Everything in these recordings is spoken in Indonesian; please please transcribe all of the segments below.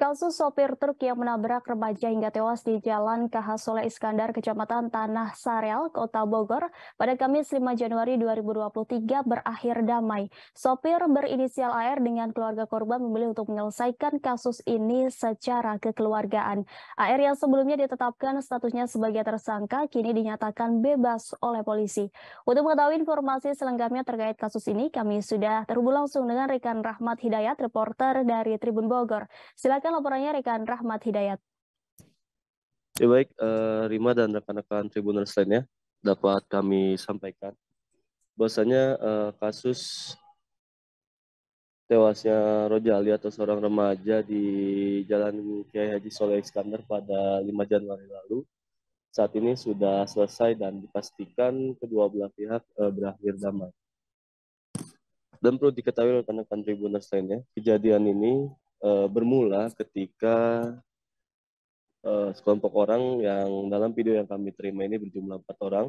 Kasus sopir truk yang menabrak remaja hingga tewas di Jalan KH Soleh Iskandar, Kecamatan Tanah Sareal, Kota Bogor, pada Kamis 5 Januari 2023 berakhir damai. Sopir berinisial AR dengan keluarga korban memilih untuk menyelesaikan kasus ini secara kekeluargaan. AR yang sebelumnya ditetapkan statusnya sebagai tersangka, kini dinyatakan bebas oleh polisi. Untuk mengetahui informasi selengkapnya terkait kasus ini, kami sudah terhubung langsung dengan rekan Rahmat Hidayat, reporter dari Tribun Bogor. Silakan Demikian laporannya rekan Rahmat Hidayat. Ya baik, eh, Rima dan rekan-rekan tribunal lainnya dapat kami sampaikan bahwasanya eh, kasus tewasnya Roja Ali atau seorang remaja di Jalan Kiai Haji Soleh Iskandar pada 5 Januari lalu saat ini sudah selesai dan dipastikan kedua belah pihak eh, berakhir damai. Dan perlu diketahui oleh rekan-rekan Tribuners lainnya, kejadian ini uh, bermula ketika uh, sekelompok orang yang dalam video yang kami terima ini berjumlah empat orang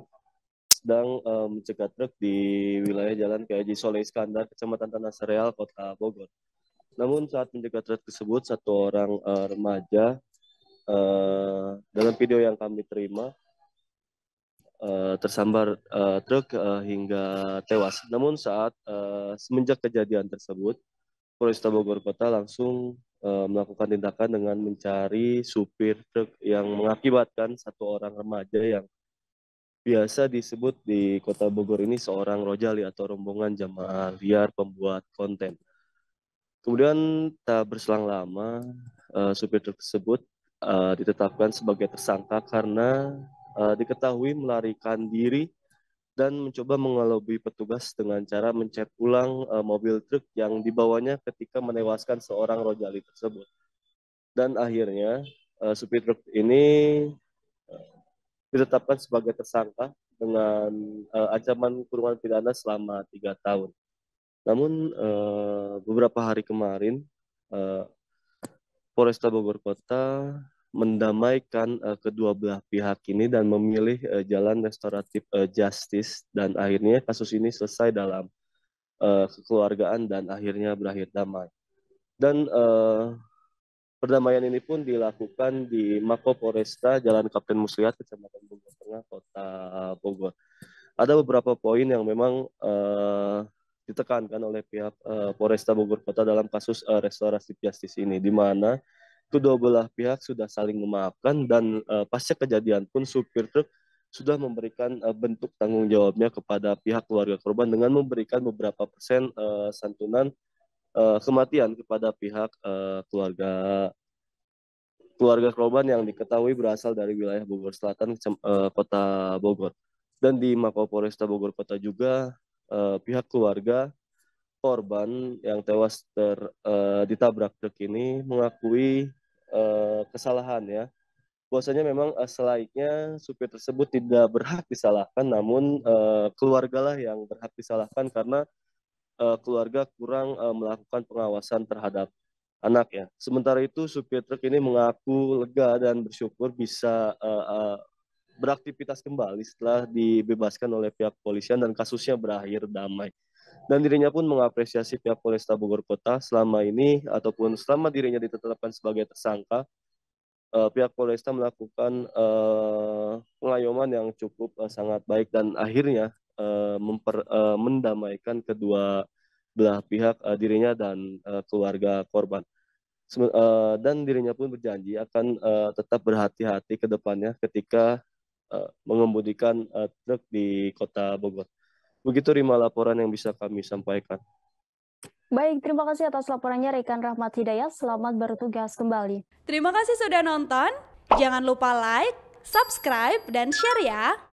sedang uh, eh, mencegat truk di wilayah Jalan KJ Soleh Iskandar, Kecamatan Tanah Sereal, Kota Bogor. Namun saat mencegat truk tersebut, satu orang uh, remaja uh, dalam video yang kami terima uh, tersambar uh, truk uh, hingga tewas. Namun saat uh, semenjak kejadian tersebut, Polresta Bogor Kota langsung uh, melakukan tindakan dengan mencari supir truk yang mengakibatkan satu orang remaja yang biasa disebut di kota Bogor ini seorang rojali atau rombongan jamaah liar pembuat konten. Kemudian tak berselang lama, uh, supir tersebut uh, ditetapkan sebagai tersangka karena uh, diketahui melarikan diri dan mencoba mengelobi petugas dengan cara mencet ulang uh, mobil truk yang dibawanya ketika menewaskan seorang rojali tersebut. Dan akhirnya uh, supir truk ini uh, ditetapkan sebagai tersangka dengan uh, ancaman kurungan pidana selama tiga tahun. Namun uh, beberapa hari kemarin uh, Polresta Bogor Kota mendamaikan uh, kedua belah pihak ini dan memilih uh, jalan restoratif uh, justice dan akhirnya kasus ini selesai dalam uh, kekeluargaan dan akhirnya berakhir damai. Dan uh, perdamaian ini pun dilakukan di Mako Poresta Jalan Kapten Muslihat Kecamatan Bogor Tengah Kota Bogor. Ada beberapa poin yang memang uh, ditekankan oleh pihak uh, Poresta Bogor Kota dalam kasus uh, restorasi justice ini di mana kedua belah pihak sudah saling memaafkan dan uh, pasca kejadian pun supir truk sudah memberikan uh, bentuk tanggung jawabnya kepada pihak keluarga korban dengan memberikan beberapa persen uh, santunan uh, kematian kepada pihak uh, keluarga keluarga korban yang diketahui berasal dari wilayah Bogor Selatan uh, kota Bogor dan di Mako Polresta Bogor Kota juga uh, pihak keluarga korban yang tewas ter uh, ditabrak truk ini mengakui kesalahan ya. Bahwasanya memang uh, eh, selainnya supir tersebut tidak berhak disalahkan, namun uh, keluargalah yang berhak disalahkan karena uh, keluarga kurang uh, melakukan pengawasan terhadap anak ya. Sementara itu supir truk ini mengaku lega dan bersyukur bisa uh, uh, beraktivitas kembali setelah dibebaskan oleh pihak polisian dan kasusnya berakhir damai dan dirinya pun mengapresiasi pihak Polresta Bogor Kota selama ini ataupun selama dirinya ditetapkan sebagai tersangka uh, pihak Polresta melakukan uh, eh, pengayoman yang cukup uh, sangat baik dan akhirnya uh, memper, uh, mendamaikan kedua belah pihak uh, dirinya dan uh, keluarga korban. Sem uh, dan dirinya pun berjanji akan uh, tetap berhati-hati ke depannya ketika mengemudikan uh, truk di kota Bogor. Begitu Rima laporan yang bisa kami sampaikan. Baik, terima kasih atas laporannya rekan Rahmat Hidayat. Selamat bertugas kembali. Terima kasih sudah nonton. Jangan lupa like, subscribe, dan share ya.